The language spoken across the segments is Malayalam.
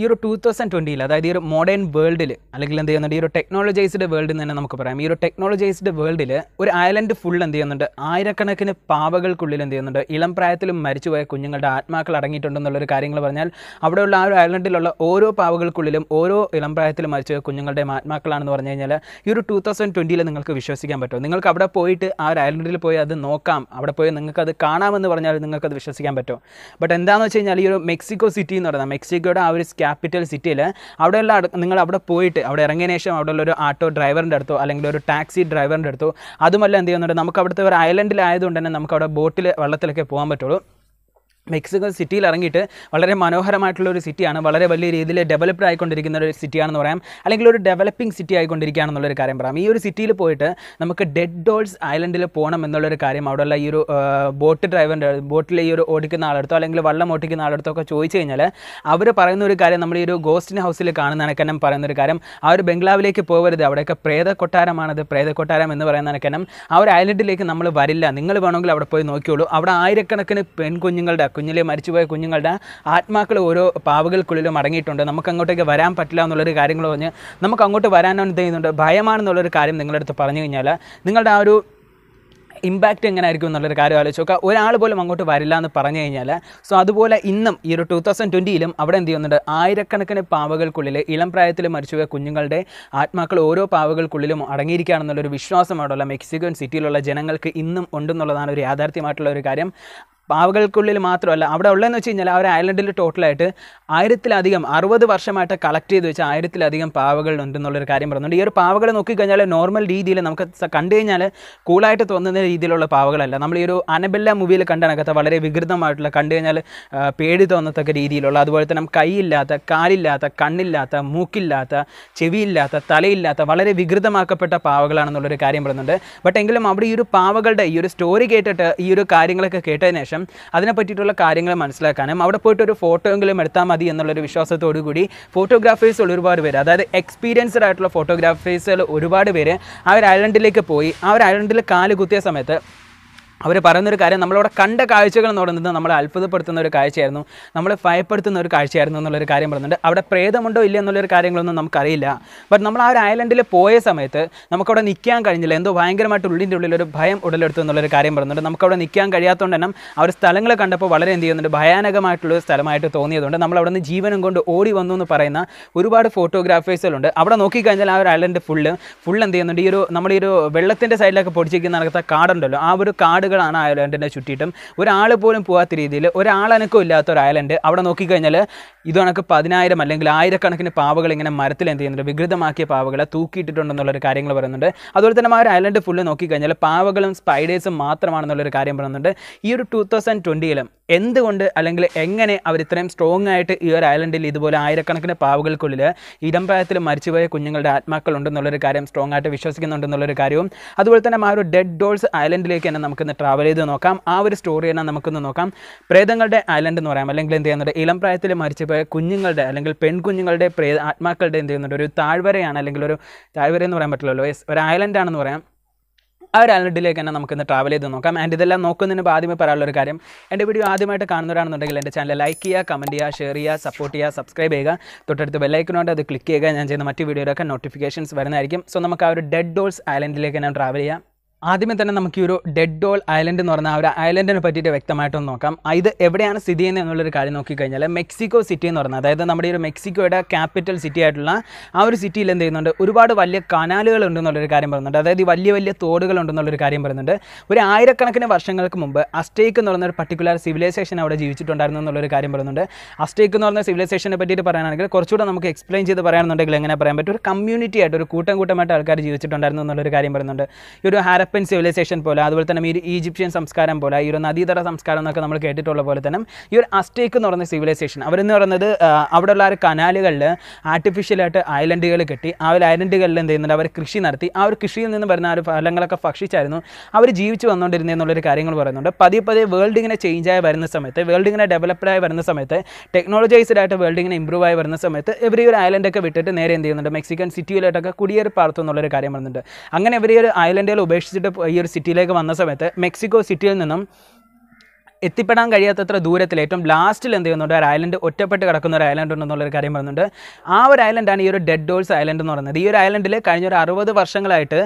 ഈ ഒരു ടൂ തൗസൻഡ് ട്വൻറ്റിയിൽ അതായത് ഈ ഒരു മോഡേൺ വേൾഡിൽ അല്ലെങ്കിൽ എന്ത് ചെയ്യുന്നുണ്ട് ഈ ഒരു ടെക്നോളജൈസ്ഡ് വേൾഡ് എന്ന് തന്നെ നമുക്ക് പറയാം ഈ ഒരു ടെക്നോളജൈസ്ഡ് വേൾഡിൽ ഒരു ഐലൻഡ് ഫുൾ എന്ത് ചെയ്യുന്നുണ്ട് ആയിരക്കണക്കിന് പാവകൾക്കുള്ളിൽ എന്ത് ചെയ്യുന്നുണ്ട് ഇളം പ്രായത്തിലും മരിച്ചുപോയ കുഞ്ഞുങ്ങളുടെ ആത്മാക്കൾ അടങ്ങിയിട്ടുണ്ടെന്നുള്ളൊരു കാര്യങ്ങൾ പറഞ്ഞാൽ അവിടെയുള്ള ആ ഒരു ഐലൻഡിലുള്ള ഓരോ പാവകൾക്കുള്ളിലും ഓരോ ഇളം പ്രായത്തിലും മരിച്ചുപോയ കുഞ്ഞുങ്ങളുടെയും ആത്മാക്കളാണെന്ന് പറഞ്ഞു കഴിഞ്ഞാൽ ഈ ഒരു ടൂ തൗസൻഡ് ട്വൻറ്റിയിൽ നിങ്ങൾക്ക് വിശ്വസിക്കാൻ പറ്റും നിങ്ങൾക്ക് അവിടെ പോയിട്ട് ആ ഒരു ഐലൻഡിൽ പോയി അത് നോക്കാം അവിടെ പോയി നിങ്ങൾക്ക് അത് കാണാമെന്ന് പറഞ്ഞാൽ നിങ്ങൾക്കത് വിശ്വസിക്കാൻ പറ്റും ബട്ട് എന്താണെന്ന് വെച്ച് കഴിഞ്ഞാൽ ഈ ഒരു മെക്സിക്കോ സിറ്റി എന്ന് പറയുന്നത് മെക്സിക്കോയുടെ ആ ഒരു ക്യാപിറ്റൽ സിറ്റിയിൽ അവിടെയുള്ള നിങ്ങൾ അവിടെ പോയിട്ട് അവിടെ ഇറങ്ങിയ ശേഷം അവിടെയുള്ള ഒരു ആട്ടോ ഡ്രൈവറിൻ്റെ അടുത്തോ അല്ലെങ്കിൽ ഒരു ടാക്സി ഡ്രൈവറിൻ്റെ അടുത്തോ അതുമല്ല എന്ത് ചെയ്യുന്നുണ്ട് നമുക്ക് അവിടുത്തെ ഒരു ഐലൻഡിലായതുകൊണ്ട് തന്നെ നമുക്ക് അവിടെ ബോട്ടിൽ വെള്ളത്തിലൊക്കെ പോകാൻ പറ്റുള്ളൂ മെക്സിക്കോ സിറ്റിയിൽ ഇറങ്ങിയിട്ട് വളരെ മനോഹരമായിട്ടുള്ള ഒരു സിറ്റിയാണ് വളരെ വലിയ രീതിയിൽ ഡെവലപ്ഡ് ആയിക്കൊണ്ടിരിക്കുന്ന ഒരു സിറ്റിയാണെന്ന് പറയാം അല്ലെങ്കിൽ ഒരു ഡെവലപ്പിംഗ് സിറ്റി ആയിക്കൊണ്ടിരിക്കുകയാണെന്നുള്ളൊരു കാര്യം പറയാം ഈ ഒരു സിറ്റിയിൽ പോയിട്ട് നമുക്ക് ഡെഡ് ഡോൾസ് ഐലൻഡിൽ പോകണം എന്നുള്ളൊരു കാര്യം അവിടെയുള്ള ഈ ഒരു ബോട്ട് ഡ്രൈവറിൻ്റെ ബോട്ടിൽ ഈ ഒരു ഓടിക്കുന്ന ആളെടുത്തോ അല്ലെങ്കിൽ വള്ളം ഓടിക്കുന്ന ആളെടുത്തോ ഒക്കെ ചോദിച്ചു കഴിഞ്ഞാൽ അവർ പറയുന്ന ഒരു കാര്യം നമ്മൾ ഈ ഒരു ഗോസ്റ്റിൻ ഹൗസിൽ കാണുന്ന കനം പറയുന്ന ഒരു കാര്യം ആ ഒരു ബംഗ്ലാവിലേക്ക് പോകരുത് അവിടെയൊക്കെ പ്രേത കൊട്ടാരമാണത് പ്രേത കൊട്ടാരം എന്ന് പറയുന്ന ആ ഒരു ഐലൻഡിലേക്ക് നമ്മൾ വരില്ല നിങ്ങൾ വേണമെങ്കിൽ അവിടെ പോയി നോക്കിയോളൂ അവിടെ ആയിരക്കണക്കിന് പെൺകുഞ്ഞുങ്ങളുടെ കുഞ്ഞിലെ മരിച്ചുപോയ കുഞ്ഞുങ്ങളുടെ ആത്മാക്കൾ ഓരോ പാവുകൾക്കുള്ളിലും അടങ്ങിയിട്ടുണ്ട് നമുക്ക് അങ്ങോട്ടേക്ക് വരാൻ പറ്റില്ല എന്നുള്ളൊരു കാര്യങ്ങൾ പറഞ്ഞ് നമുക്ക് അങ്ങോട്ട് വരാനോ എന്ത് ചെയ്യുന്നുണ്ട് ഭയമാണെന്നുള്ളൊരു കാര്യം അടുത്ത് പറഞ്ഞു കഴിഞ്ഞാൽ നിങ്ങളുടെ ആ ഒരു ഇമ്പാക്റ്റ് ആയിരിക്കും എന്നുള്ളൊരു കാര്യം ആലോചിച്ച് നോക്കുക ഒരാൾ പോലും അങ്ങോട്ട് വരില്ല എന്ന് പറഞ്ഞു കഴിഞ്ഞാൽ സോ അതുപോലെ ഇന്നും ഈ ഒരു ടു തൗസൻഡ് ട്വൻറ്റിയിലും അവിടെ എന്ത് ചെയ്യുന്നുണ്ട് ആയിരക്കണക്കിന് പാവകൾക്കുള്ളിൽ ഇളം പ്രായത്തിൽ മരിച്ചുപോയ കുഞ്ഞുങ്ങളുടെ ആത്മാക്കൾ ഓരോ പാവകൾക്കുള്ളിലും അടങ്ങിയിരിക്കുകയാണെന്നുള്ളൊരു വിശ്വാസം അവിടെയുള്ള മെക്സിക്കൻ സിറ്റിയിലുള്ള ജനങ്ങൾക്ക് ഇന്നും ഉണ്ടെന്നുള്ളതാണ് ഒരു യാഥാർത്ഥ്യമായിട്ടുള്ള ഒരു കാര്യം പാവകൾക്കുള്ളിൽ മാത്രമല്ല അവിടെ ഉള്ളതെന്ന് വെച്ച് കഴിഞ്ഞാൽ ആ ഒരു ഐലൻഡിൽ ടോട്ടലായിട്ട് ആയിരത്തിലധികം അറുപത് വർഷമായിട്ട് കളക്ട് ചെയ്ത് വെച്ച ആയിരത്തിലധികം പാവകളുണ്ട് എന്നുള്ളൊരു കാര്യം പറയുന്നുണ്ട് ഈ ഒരു പാവകൾ നോക്കിക്കഴിഞ്ഞാൽ നോർമൽ രീതിയിൽ നമുക്ക് കണ്ടു കഴിഞ്ഞാൽ കൂളായിട്ട് തോന്നുന്ന രീതിയിലുള്ള പാവകളല്ല നമ്മൾ ഈ ഒരു അനബെല്ല മൂവിയിൽ കണ്ടണക്കത്തെ വളരെ വികൃതമായിട്ടുള്ള കണ്ടു കഴിഞ്ഞാൽ പേടി തോന്നത്തക്ക രീതിയിലുള്ള അതുപോലെ തന്നെ കൈയില്ലാത്ത കാലില്ലാത്ത കണ്ണില്ലാത്ത മൂക്കില്ലാത്ത ചെവിയില്ലാത്ത തലയില്ലാത്ത വളരെ വികൃതമാക്കപ്പെട്ട പാവകളാണെന്നുള്ളൊരു കാര്യം പറയുന്നുണ്ട് ബട്ട് എങ്കിലും അവിടെ ഈ ഒരു പാവകളുടെ ഈ ഒരു സ്റ്റോറി കേട്ടിട്ട് ഈ ഒരു കാര്യങ്ങളൊക്കെ കേട്ടതിന് ശേഷം ശേഷം അതിനെ പറ്റിയിട്ടുള്ള കാര്യങ്ങൾ മനസ്സിലാക്കാനും അവിടെ പോയിട്ട് ഒരു ഫോട്ടോ എങ്കിലും എടുത്താൽ മതി എന്നുള്ളൊരു വിശ്വാസത്തോടു കൂടി ഫോട്ടോഗ്രാഫേഴ്സ് ഉള്ള ഒരുപാട് പേര് അതായത് എക്സ്പീരിയൻസ്ഡ് ആയിട്ടുള്ള ഫോട്ടോഗ്രാഫേഴ്സുകൾ ഒരുപാട് പേര് ആ ഒരു ഐലൻഡിലേക്ക് പോയി ആ ഒരു ഐലൻഡിൽ കാല് കുത്തിയ സമയത്ത് അവർ പറയുന്നൊരു കാര്യം നമ്മളവിടെ കണ്ട കാഴ്ചകൾ എന്ന് പറയുന്നത് നമ്മളെ അത്ഭുതപ്പെടുത്തുന്ന ഒരു കാഴ്ചയായിരുന്നു നമ്മളെ ഭയപ്പെടുത്തുന്ന ഒരു കാഴ്ചയായിരുന്നു എന്നുള്ളൊരു കാര്യം പറയുന്നുണ്ട് അവിടെ പ്രേതമുണ്ടോ ഇല്ല എന്നുള്ളൊരു കാര്യങ്ങളൊന്നും നമുക്കറിയില്ല ബട്ട് നമ്മൾ ആ ഒരു ഐലൻഡിൽ പോയ സമയത്ത് നമുക്കവിടെ നിൽക്കാൻ കഴിഞ്ഞില്ല എന്തോ ഭയങ്കരമായിട്ട് ഉള്ളിൻ്റെ ഉള്ളിൽ ഒരു ഭയം ഉടലെടുത്തു എന്നുള്ളൊരു കാര്യം പറയുന്നുണ്ട് നമുക്കവിടെ നിൽക്കാൻ കഴിയാത്തതുകൊണ്ട് തന്നെ ആ ഒരു സ്ഥലങ്ങൾ കണ്ടപ്പോൾ വളരെ എന്ത് ചെയ്യുന്നുണ്ട് ഭയാനകമായിട്ടുള്ള സ്ഥലമായിട്ട് തോന്നിയതുകൊണ്ട് നമ്മൾ അവിടെ നിന്ന് ജീവനും കൊണ്ട് ഓടി വന്നു എന്ന് പറയുന്ന ഒരുപാട് ഫോട്ടോഗ്രാഫേഴ്സുകളുണ്ട് അവിടെ നോക്കിക്കഴിഞ്ഞാൽ ആ ഒരു ഐലൻഡ് ഫുള്ള് ഫുൾ എന്ത് ചെയ്യുന്നുണ്ട് ഈ ഒരു നമ്മളീ ഒരു വെള്ളത്തിൻ്റെ സൈഡിലൊക്കെ പൊടിച്ചിരിക്കുന്ന നടക്കുന്ന കാടുണ്ടല്ലോ ആ ഒരു കാട് കാടുകളാണ് അയലൻഡിനെ ചുറ്റിയിട്ടും ഒരാൾ പോലും പോകാത്ത രീതിയിൽ ഒരാളനക്കം ഇല്ലാത്ത ഒരു അയലൻഡ് അവിടെ നോക്കിക്കഴിഞ്ഞാൽ ഇത് കണക്ക് പതിനായിരം അല്ലെങ്കിൽ ആയിരക്കണക്കിന് പാവകൾ ഇങ്ങനെ മരത്തിൽ എന്ത് ചെയ്യുന്നുണ്ട് വികൃതമാക്കിയ പാവകളെ തൂക്കിയിട്ടിട്ടുണ്ടെന്നുള്ളൊരു കാര്യങ്ങൾ പറയുന്നുണ്ട് അതുപോലെ തന്നെ ആ ഒരു അയലൻഡ് ഫുള്ള് നോക്കിക്കഴിഞ്ഞാൽ പാവകളും സ്പൈഡേഴ്സും മാത്രമാണെന്നുള്ളൊരു കാര്യം പറയുന്നുണ്ട് ഈ ഒരു ടൂ തൗസൻഡ് ട്വൻറ്റിയിലും എന്തുകൊണ്ട് അല്ലെങ്കിൽ എങ്ങനെ അവർ ഇത്രയും സ്ട്രോങ് ആയിട്ട് ഈ ഒരു ഐലൻഡിൽ ഇതുപോലെ ആയിരക്കണക്കിന് പാവകൾക്കുള്ളിൽ ഇടംപ്രായത്തിൽ മരിച്ചുപോയ കുഞ്ഞുങ്ങളുടെ ആത്മാക്കൾ കാര്യം സ്ട്രോങ് ആയിട്ട് വിശ്വസിക്കുന്നുണ്ടെന്നുള്ളൊരു കാര്യവും അതുപോലെ തന്നെ ആ ഒരു ഡെഡ് ഡോൾസ് ഐലൻഡിലേക്ക് തന്നെ നമുക്ക് ട്രാവൽ ചെയ്ത് നോക്കാം ആ ഒരു സ്റ്റോറി തന്നെ നമുക്കൊന്ന് നോക്കാം പ്രേതങ്ങളുടെ ഐലൻഡ് എന്ന് പറയാം അല്ലെങ്കിൽ എന്ത് ചെയ്യുന്നുണ്ട് ഇളം പ്രായത്തിൽ മരിച്ചപ്പോൾ കുഞ്ഞുങ്ങളുടെ അല്ലെങ്കിൽ പെൺകുഞ്ഞുങ്ങളുടെ പ്രേത ആത്മാക്കളുടെ എന്ത് ചെയ്യുന്നുണ്ട് ഒരു താഴ്വരയാണ് അല്ലെങ്കിൽ ഒരു താഴ്വര എന്ന് പറയാൻ പറ്റില്ലല്ലോ ഒരു ഐലൻഡ് ആണെന്ന് പറയാം ആ ഒരു ഐലൻഡിലേക്ക് തന്നെ നമുക്കിന്ന് ട്രാവൽ ചെയ്ത് നോക്കാം ആൻഡ് ഇതെല്ലാം നോക്കുന്നതിന് ആദ്യമേ പറയാനുള്ള ഒരു കാര്യം എൻ്റെ വീഡിയോ ആദ്യമായിട്ട് കാണുന്നവരാണെന്നുണ്ടെങ്കിൽ എൻ്റെ ചാനൽ ലൈക്ക് ചെയ്യുക കമൻറ്റ് ചെയ്യുക ഷെയർ ചെയ്യുക സപ്പോർട്ട് ചെയ്യുക സബ്സ്ക്രൈബ് ചെയ്യുക തൊട്ടടുത്ത് ബെല്ലൈക്കനോട് അത് ക്ലിക്ക് ചെയ്യുക ഞാൻ ചെയ്യുന്ന മറ്റ് വീഡിയോയിലൊക്കെ നോട്ടിഫിക്കേഷൻസ് വരുന്നതായിരിക്കും സോ നമുക്ക് ആ ഒരു ഡെഡ് ഡോൾസ് ഐലൻഡിലേക്ക് ഞാൻ ട്രാവൽ ചെയ്യാം ആദ്യമേ തന്നെ നമുക്ക് ഈ ഒരു ഡെഡ് ഡോൾ ഐലൻഡ് എന്ന് പറഞ്ഞാൽ ആ ഒരു ഐലൻഡിനെ പറ്റിയിട്ട് വ്യക്തമായിട്ടൊന്ന് നോക്കാം ഇത് എവിടെയാണ് സ്ഥിതി ചെയ്യുന്നത് എന്നുള്ളൊരു കാര്യം നോക്കിക്കഴിഞ്ഞാൽ മെക്സിക്കോ സിറ്റി എന്ന് പറഞ്ഞാൽ അതായത് നമ്മുടെ ഒരു മെക്സിക്കോയുടെ ക്യാപിറ്റൽ സിറ്റി ആയിട്ടുള്ള ആ ഒരു സിറ്റിയിൽ എന്ത് ചെയ്യുന്നുണ്ട് ഒരുപാട് വലിയ കനാലുകൾ ഉണ്ടെന്നുള്ളൊരു കാര്യം പറയുന്നുണ്ട് അതായത് വലിയ വലിയ തോടുകൾ ഉണ്ടെന്നുള്ളൊരു കാര്യം പറയുന്നുണ്ട് ഒരു ആയിരക്കണക്കിന് വർഷങ്ങൾക്ക് മുമ്പ് അസ്റ്റേക്ക് എന്ന് പറഞ്ഞ ഒരു പർട്ടിക്കുലർ സിവിലൈസേഷൻ അവിടെ ജീവിച്ചിട്ടുണ്ടായിരുന്നു എന്നുള്ളൊരു കാര്യം പറയുന്നുണ്ട് അസ്റ്റേക്ക് എന്ന് പറഞ്ഞ സിവിലൈസേഷനെ പറ്റിയിട്ട് പറയുകയാണെങ്കിൽ കുറച്ചുകൂടെ നമുക്ക് എക്സ്പ്ലെയിൻ ചെയ്ത് പറയാനുണ്ടെങ്കിൽ എങ്ങനെ പറയാൻ പറ്റും ഒരു കമ്മ്യൂണിറ്റി ആയിട്ട് ഒരു കൂട്ടം കൂട്ടമായിട്ട് ആൾക്കാർ ജീവിച്ചിട്ടുണ്ടായിരുന്നു എന്നുള്ളൊരു കാര്യം പറയുന്നുണ്ട് ഈ ഒരു ഹാരപ്പൻ ഹരപ്പൻ സിവിലൈസേഷൻ പോലെ അതുപോലെ തന്നെ ഈ ഈജിപ്ഷ്യൻ സംസ്കാരം പോലെ ഈ ഒരു നദീതട സംസ്കാരം എന്നൊക്കെ നമ്മൾ കേട്ടിട്ടുള്ള പോലെ തന്നെ ഈ ഒരു അസ്റ്റേക്ക് എന്ന് പറയുന്ന സിവിലൈസേഷൻ അവരെന്ന് പറയുന്നത് അവിടെയുള്ള ആ ഒരു കനാലുകളിൽ ആർട്ടിഫിഷ്യലായിട്ട് ഐലൻഡുകൾ കെട്ടി ആ ഒരു ഐലൻഡുകളിൽ എന്ത് ചെയ്യുന്നുണ്ട് അവർ കൃഷി നടത്തി ആ ഒരു കൃഷിയിൽ നിന്ന് വരുന്ന ആ ഒരു ഫലങ്ങളൊക്കെ ഭക്ഷിച്ചായിരുന്നു അവർ ജീവിച്ചു എന്നുള്ളൊരു കാര്യങ്ങൾ പറയുന്നുണ്ട് പതിയെ പതിയെ വേൾഡ് ഇങ്ങനെ ആയി വരുന്ന സമയത്ത് വേൾഡ് ഇങ്ങനെ ആയി വരുന്ന സമയത്ത് ടെക്നോളജൈസ്ഡ് ആയിട്ട് വേൾഡ് ഇങ്ങനെ ഇമ്പ്രൂവ് ആയി വരുന്ന സമയത്ത് ഇവർ ഈ ഒരു ഐലൻഡൊക്കെ വിട്ടിട്ട് നേരെ എന്ത് ചെയ്യുന്നുണ്ട് മെക്സിക്കൻ സിറ്റിയിലോട്ടൊക്കെ കുടിയേറി പാർത്തു എന്നുള്ളൊരു കാര്യം പറയുന്നുണ്ട് അങ്ങനെ ഇവർ ഈ ഒരു ഐലൻഡുകൾ ഉപേക്ഷിച്ച് താമസിച്ചിട്ട് ഈ ഒരു സിറ്റിയിലേക്ക് വന്ന സമയത്ത് മെക്സിക്കോ സിറ്റിയിൽ നിന്നും എത്തിപ്പെടാൻ കഴിയാത്തത്ര ദൂരത്തിൽ ഏറ്റവും ലാസ്റ്റിൽ എന്ത് ചെയ്യുന്നുണ്ട് ഒരു ഐലൻഡ് ഒറ്റപ്പെട്ട് കിടക്കുന്ന ഒരു ഐലൻഡ് ഉണ്ടെന്നുള്ളൊരു കാര്യം പറയുന്നുണ്ട് ആ ഒരു ഐലൻഡാണ് ഈ ഒരു ഡെഡ് ഡോൾസ് ഐലൻഡ് എന്ന് പറയുന്നത് ഈ ഒരു ഐലൻഡിൽ കഴിഞ്ഞ ഒരു അറുപത് വർഷങ്ങളായിട്ട്